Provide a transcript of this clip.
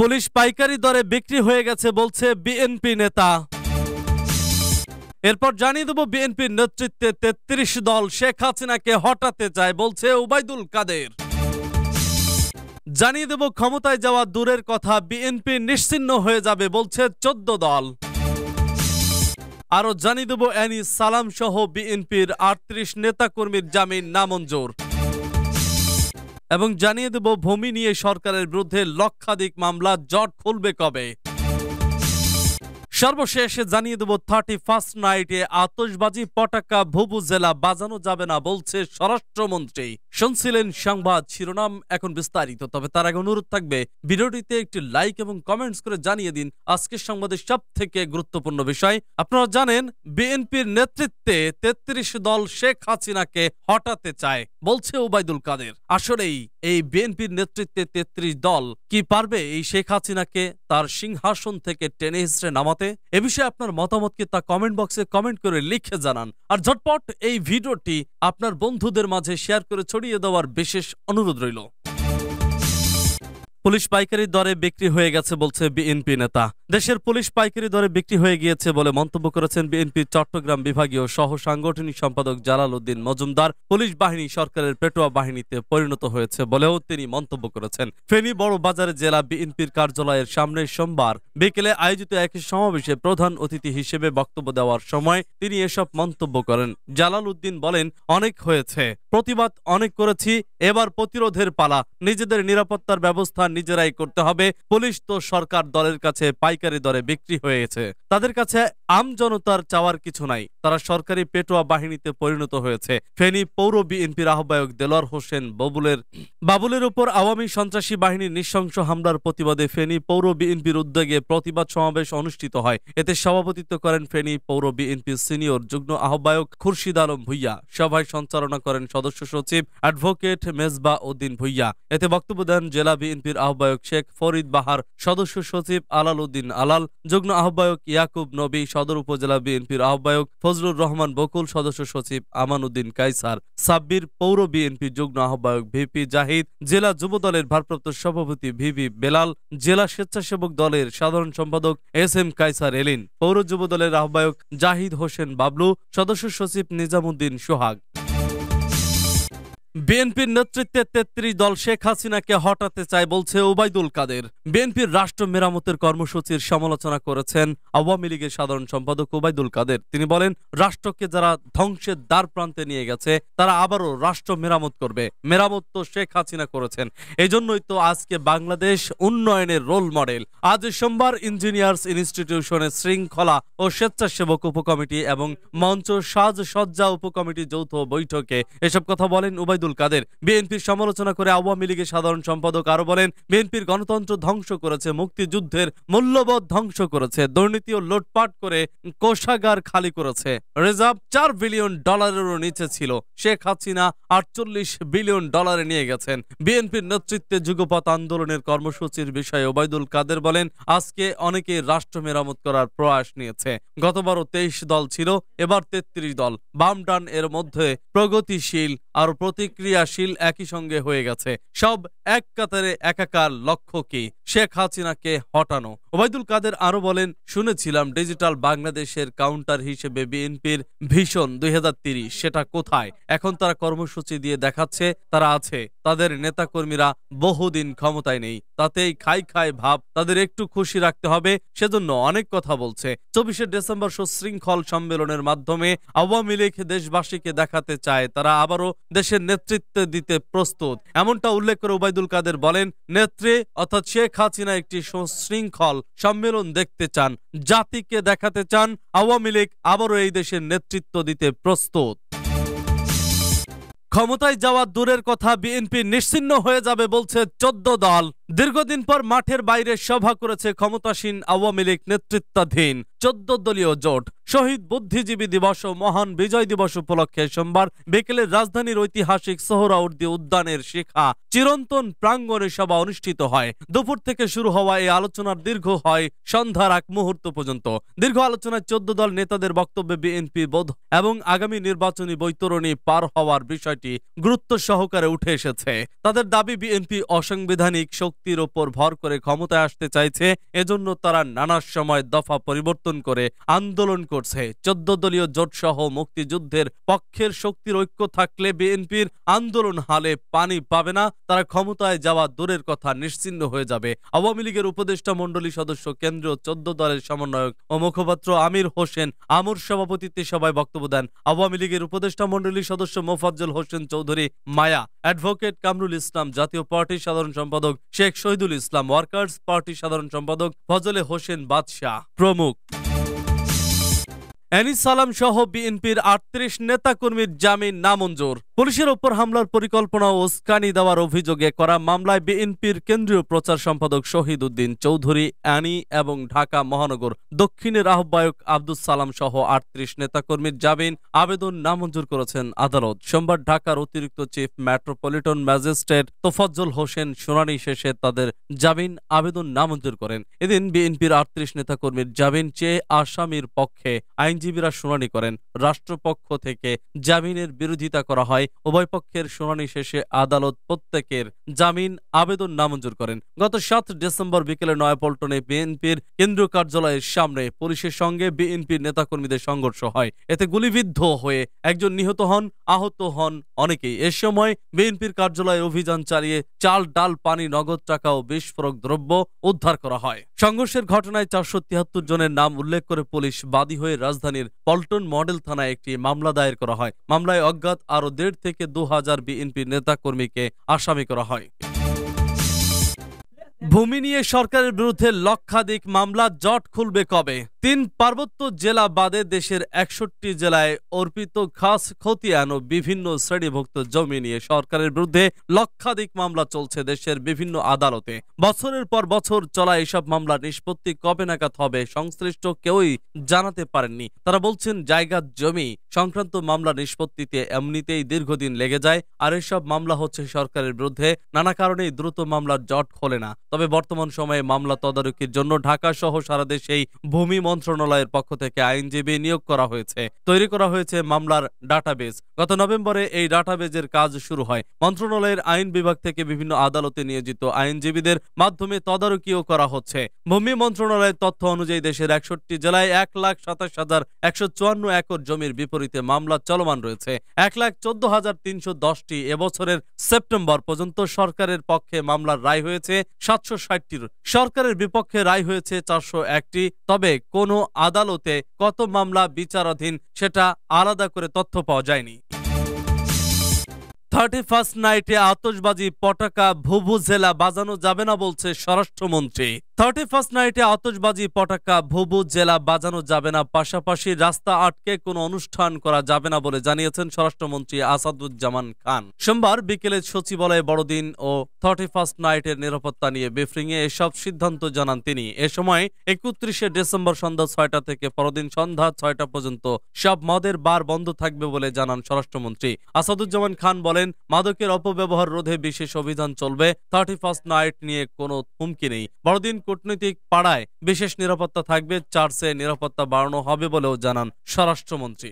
police পাইকারি দরে বিক্রি হয়ে গেছে বলছে বিএনপি নেতা এরপর জানিয়ে দেব বিএনপির নেতৃত্বে তেত্রিশ দল শেখ হাসিনাকে হটাতে চায় বলছে উবাইদুল কাদের জানিয়ে দেব ক্ষমতায় যাওয়া দূরের কথা বিএনপি নিশ্চিন্ন হয়ে যাবে বলছে চোদ্দ দল আরও জানিয়ে দেব অ্যানি সালাম সহ বিএনপির আটত্রিশ নেতাকর্মীর জামিন নামঞ্জুর এবং জানিয়ে দেব ভূমি নিয়ে সরকারের বিরুদ্ধে লক্ষাধিক মামলা জট খুলবে কবে সর্বশেষ জানিয়ে দেব থার্টি ফার্স্ট নাইটে আতসবাজি পটাকা ভুবু জেলা বাজানো যাবে না বলছে স্বরাষ্ট্রমন্ত্রী শুনছিলেন সংবাদ শিরোনাম এখন বিস্তারিত তবে তার আগে অনুরোধ থাকবে ভিডিওটিতে একটি লাইক এবং কমেন্টস করে জানিয়ে দিন আজকের সংবাদের সব থেকে গুরুত্বপূর্ণ বিষয় আপনারা জানেন বিএনপির নেতৃত্বে তেত্রিশ দল শেখ হাসিনাকে হটাতে চায় বলছে ওবায়দুল কাদের আসলেই এই বিএনপির নেতৃত্বে তেত্রিশ দল কি পারবে এই শেখ হাসিনাকে তার সিংহাসন থেকে টেনে হিসড়ে নামাতে সাথে এ বিষয়ে আপনার মতামতকে তা কমেন্ট বক্সে কমেন্ট করে লিখে জানান আর ঝটপট এই ভিডিওটি আপনার বন্ধুদের মাঝে শেয়ার করে ছড়িয়ে দেওয়ার বিশেষ অনুরোধ রইল পুলিশ পাইকারি দরে বিক্রি হয়ে গেছে বলছে বিএনপি নেতা দেশের পুলিশ পাইকারি দরে বিক্রি হয়ে গিয়েছে বলে মন্তব্য করেছেন বিএনপি চট্টগ্রাম বিভাগীয় সহ সাংগঠনিক সম্পাদক জালাল উদ্দিন মজুমদার পুলিশ বাহিনী সরকারের পেটোয়া বাহিনীতে পরিণত হয়েছে বলেও তিনি মন্তব্য করেছেন ফেনী বড় বাজারে জেলা বিএনপির কার্যালয়ের সামনে সোমবার বিকেলে আয়োজিত এক সমাবেশে প্রধান অতিথি হিসেবে বক্তব্য দেওয়ার সময় তিনি এসব মন্তব্য করেন জালাল উদ্দিন বলেন অনেক হয়েছে প্রতিবাদ অনেক করেছি এবার প্রতিরোধের পালা নিজেদের নিরাপত্তার ব্যবস্থা নিজেরাই করতে হবে পুলিশ তো সরকার দলের কাছে পাই পাইকারি দরে বিক্রি হয়েছে তাদের কাছে আম জনতার চাওয়ার কিছু নাই তারা সরকারি পেটোয়া বাহিনীতে পরিণত হয়েছে ফেনী পৌর বিএনপির আহ্বায়ক দেলোয়ার হোসেন বাবুলের বাবুলের উপর আওয়ামী সন্ত্রাসী বাহিনীর নৃশংস হামলার প্রতিবাদে ফেনী পৌর বিএনপির উদ্যোগে প্রতিবাদ সমাবেশ অনুষ্ঠিত হয় এতে সভাপতিত্ব করেন ফেনী পৌর বিএনপির সিনিয়র যুগ্ম আহ্বায়ক খুরশিদ আলম ভুইয়া সভায় সঞ্চালনা করেন সদস্য সচিব অ্যাডভোকেট মেজবা উদ্দিন ভুইয়া এতে বক্তব্য দেন জেলা বিএনপির আহ্বায়ক শেখ ফরিদ বাহার সদস্য সচিব আলাল উদ্দিন আলাল যুগ্ম আহ্বায়ক ইয়াকুব নবী সদর উপজেলা বিএনপির আহ্বায়ক ফজলুর রহমান বকুল সদস্য সচিব আমানুদ্দিন কাইসার সাব্বির পৌর বিএনপি যুগ্ম আহ্বায়ক ভিপি জাহিদ জেলা যুব দলের ভারপ্রাপ্ত সভাপতি ভিভি বেলাল জেলা স্বেচ্ছাসেবক দলের সাধারণ সম্পাদক এস এম কাইসার এলিন পৌর যুব দলের আহ্বায়ক জাহিদ হোসেন বাবলু সদস্য সচিব নিজামুদ্দিন সোহাগ বিএনপির নেতৃত্বে তেত্রিশ দল শেখ হাসিনাকে হটাতে চায় বলছে ওবায়দুল কাদের বিএনপির রাষ্ট্র মেরামতের কর্মসূচির সমালোচনা করেছেন আওয়ামী লীগের সাধারণ সম্পাদক ওবায়দুল কাদের তিনি বলেন রাষ্ট্রকে যারা ধ্বংসের দ্বার প্রান্তে নিয়ে গেছে তারা আবারও রাষ্ট্র মেরামত করবে মেরামত তো শেখ হাসিনা করেছেন এই জন্যই তো আজকে বাংলাদেশ উন্নয়নের রোল মডেল আজ সোমবার ইঞ্জিনিয়ার্স ইনস্টিটিউশনের শৃঙ্খলা ও স্বেচ্ছাসেবক উপকমিটি এবং মঞ্চ সাজসজ্জা উপকমিটি যৌথ বৈঠকে এসব কথা বলেন ওবায়দুল আব্দুল কাদের বিএনপির সমালোচনা করে আওয়ামী লীগের সাধারণ সম্পাদক আরো বলেন বিএনপির গণতন্ত্র ধ্বংস করেছে মুক্তিযুদ্ধের মূল্যবোধ ধ্বংস করেছে দুর্নীতি ও লোটপাট করে কোষাগার খালি করেছে রিজার্ভ চার বিলিয়ন ডলারেরও নিচে ছিল শেখ হাসিনা আটচল্লিশ বিলিয়ন ডলারে নিয়ে গেছেন বিএনপির নেতৃত্বে যুগপথ আন্দোলনের কর্মসূচির বিষয়ে ওবায়দুল কাদের বলেন আজকে অনেকে রাষ্ট্র মেরামত করার প্রয়াস নিয়েছে গতবারও তেইশ দল ছিল এবার তেত্রিশ দল বাম ডান এর মধ্যে প্রগতিশীল আর প্রতীক ক্রিয়াশীল একই সঙ্গে হয়ে গেছে সব এক কাতারে একাকার লক্ষ্য কি শেখ হাসিনাকে হটানো ওবায়দুল কাদের আরো বলেন শুনেছিলাম ডিজিটাল বাংলাদেশের কাউন্টার হিসেবে বিএনপির ভীষণ দুই সেটা কোথায় এখন তারা কর্মসূচি দিয়ে দেখাচ্ছে তারা আছে তাদের নেতাকর্মীরা বহুদিন ক্ষমতায় নেই তাতেই খাই খাই ভাব তাদের একটু খুশি রাখতে হবে সেজন্য অনেক কথা বলছে চব্বিশে ডিসেম্বর সুশৃঙ্খল সম্মেলনের মাধ্যমে আওয়ামী লীগ দেশবাসীকে দেখাতে চায় তারা আবারও দেশের নেতৃত্ব দিতে প্রস্তুত এমনটা উল্লেখ করে ওবায়দুল কাদের বলেন নেত্রী অর্থাৎ শেখ হাসিনা একটি সুশৃঙ্খল সম্মেলন দেখতে চান জাতিকে দেখাতে চান আওয়ামী লীগ আবারও এই দেশের নেতৃত্ব দিতে প্রস্তুত ক্ষমতায় যাওয়া দূরের কথা বিএনপি নিশ্চিন্ন হয়ে যাবে বলছে চোদ্দ দল দীর্ঘদিন পর মাঠের বাইরে সভা করেছে ক্ষমতাসীন আওয়ামী লীগ নেতৃত্বাধীন চোদ্দ দলীয় জোট শহীদ বুদ্ধিজীবী দিবস ও মহান বিজয় দিবস উপলক্ষে সোমবার বিকেলে রাজধানীর ঐতিহাসিক সোহরাউদ্দি উদ্যানের শিখা চিরন্তন প্রাঙ্গণে সভা অনুষ্ঠিত হয় দুপুর থেকে শুরু হওয়া এই আলোচনার দীর্ঘ হয় সন্ধ্যার এক মুহূর্ত পর্যন্ত দীর্ঘ আলোচনায় চোদ্দ দল নেতাদের বক্তব্যে বিএনপি বোধ এবং আগামী নির্বাচনী বৈতরণী পার হওয়ার বিষয়টি গুরুত্ব সহকারে উঠে এসেছে তাদের দাবি বিএনপি অসাংবিধানিক শক্তির ওপর ভর করে ক্ষমতায় আসতে চাইছে এজন্য তারা নানা সময় দফা পরিবর্তন করে আন্দোলন করছে চোদ্দ দলীয় জোটসহ মুক্তিযুদ্ধের পক্ষের শক্তির ঐক্য থাকলে বিএনপির আন্দোলন হালে পানি পাবে না তারা ক্ষমতায় যাওয়া দূরের কথা নিশ্চিন্ন হয়ে যাবে আওয়ামী লীগের উপদেষ্টা মণ্ডলী সদস্য কেন্দ্রীয় চোদ্দ দলের সমন্বয়ক ও মুখপাত্র আমির হোসেন আমর সভাপতিত্বে সভায় বক্তব্য দেন আওয়ামী লীগের উপদেষ্টা মণ্ডলীর সদস্য মোফাজ্জল হোসেন চৌধুরী মায়া অ্যাডভোকেট কামরুল ইসলাম জাতীয় পার্টির সাধারণ সম্পাদক শেখ শহীদুল ইসলাম ওয়ার্কার্স পার্টির সাধারণ সম্পাদক ফজলে হোসেন বাদশাহ প্রমুখ অ্যানিস সালাম সহ বিএনপির আটত্রিশ নেতাকর্মীর জামিন নামঞ্জুর পুলিশের ওপর হামলার পরিকল্পনা ও স্কানি দেওয়ার অভিযোগে করা মামলায় বিএনপির কেন্দ্রীয় প্রচার সম্পাদক শহীদ উদ্দিন চৌধুরী অ্যানি এবং ঢাকা মহানগর দক্ষিণের আহ্বায়ক আব্দুল সালাম সহ আটত্রিশ নেতাকর্মীর জামিন আবেদন নামঞ্জুর করেছেন আদালত সোমবার ঢাকার অতিরিক্ত chief metropolitan magistrate Tofazzal Hossain শুনানি শেষে তাদের জামিন আবেদন নামঞ্জুর করেন এদিন বিএনপির আটত্রিশ নেতাকর্মীর জামিন চেয়ে আসামির পক্ষে আইনজীবী আইনজীবীরা শুনানি করেন রাষ্ট্রপক্ষ থেকে জামিনের বিরোধিতা করা হয় উভয় পক্ষের শুনানি শেষে আদালত প্রত্যেকের জামিন আবেদন নামঞ্জুর করেন গত সাত ডিসেম্বর বিকেলে নয়াপল্টনে বিএনপির কেন্দ্রীয় কার্যালয়ের সামনে পুলিশের সঙ্গে বিএনপির নেতাকর্মীদের সংঘর্ষ হয় এতে গুলিবিদ্ধ হয়ে একজন নিহত হন আহত হন অনেকেই এ সময় বিএনপির কার্যালয়ে অভিযান চালিয়ে চাল ডাল পানি নগদ টাকা ও বিস্ফোরক দ্রব্য উদ্ধার করা হয় সংঘর্ষের ঘটনায় চারশো জনের নাম উল্লেখ করে পুলিশ বাদী হয়ে রাজধানী রাজধানীর পল্টন মডেল থানায় একটি মামলা দায়ের করা হয় মামলায় অজ্ঞাত আরও দেড় থেকে দু হাজার বিএনপি নেতাকর্মীকে আসামি করা হয় ভূমি নিয়ে সরকারের বিরুদ্ধে লক্ষাধিক মামলা জট খুলবে কবে তিন পার্বত্য জেলা বাদে দেশের একষট্টি জেলায় অর্পিত ঘাস খতিয়ান ও বিভিন্ন শ্রেণীভুক্ত জমি নিয়ে সরকারের বিরুদ্ধে লক্ষাধিক মামলা চলছে দেশের বিভিন্ন আদালতে বছরের পর বছর চলা এসব মামলা নিষ্পত্তি কবে নাগাদ হবে সংশ্লিষ্ট কেউই জানাতে পারেননি তারা বলছেন জায়গা জমি সংক্রান্ত মামলা নিষ্পত্তিতে এমনিতেই দীর্ঘদিন লেগে যায় আর এসব মামলা হচ্ছে সরকারের বিরুদ্ধে নানা কারণেই দ্রুত মামলার জট খোলে না তবে বর্তমান সময়ে মামলা তদারকির জন্য ঢাকা সহ সারা দেশেই ভূমি মন্ত্রণালয়ের পক্ষ থেকে আইনজীবী নিয়োগ করা হয়েছে তৈরি করা হয়েছে মামলার ডাটাবেস গত নভেম্বরে এই ডাটাবেজের কাজ শুরু হয় মন্ত্রণালয়ের আইন বিভাগ থেকে বিভিন্ন আদালতে নিয়োজিত আইনজীবীদের মাধ্যমে তদারকিও করা হচ্ছে ভূমি মন্ত্রণালয়ের তথ্য অনুযায়ী দেশের একষট্টি জেলায় এক লাখ সাতাশ হাজার একশো চুয়ান্ন একর জমির বিপরীতে মামলা চলমান রয়েছে এক লাখ চোদ্দ হাজার তিনশো দশটি এবছরের সেপ্টেম্বর পর্যন্ত সরকারের পক্ষে মামলার রায় হয়েছে সাতশো আটশো ষাটটির সরকারের বিপক্ষে রায় হয়েছে চারশো একটি তবে কোনো আদালতে কত মামলা বিচারাধীন সেটা আলাদা করে তথ্য পাওয়া যায়নি থার্টি ফার্স্ট নাইটে আতসবাজি পটাকা ভুভু জেলা বাজানো যাবে না বলছে স্বরাষ্ট্রমন্ত্রী থার্টি ফার্স্ট নাইটে আতসবাজি পটাকা ভবু জেলা বাজানো যাবে না পাশাপাশি রাস্তা আটকে কোনো অনুষ্ঠান করা যাবে না বলে জানিয়েছেন স্বরাষ্ট্রমন্ত্রী আসাদুজ্জামান খান সোমবার বিকেলে সচিবালয়ে বড়দিন ও থার্টি ফার্স্ট নাইটের নিরাপত্তা নিয়ে ব্রিফিংয়ে এসব সিদ্ধান্ত জানান তিনি এ সময় একত্রিশে ডিসেম্বর সন্ধ্যা ছয়টা থেকে পরদিন সন্ধ্যা ছয়টা পর্যন্ত সব মদের বার বন্ধ থাকবে বলে জানান স্বরাষ্ট্রমন্ত্রী আসাদুজ্জামান খান বলেন মাদকের অপব্যবহার রোধে বিশেষ অভিযান চলবে থার্টি ফার্স্ট নাইট নিয়ে কোনো হুমকি নেই বড়দিন কূটনৈতিক পাড়ায় বিশেষ নিরাপত্তা থাকবে চার্চে নিরাপত্তা বাড়ানো হবে বলেও জানান স্বরাষ্ট্রমন্ত্রী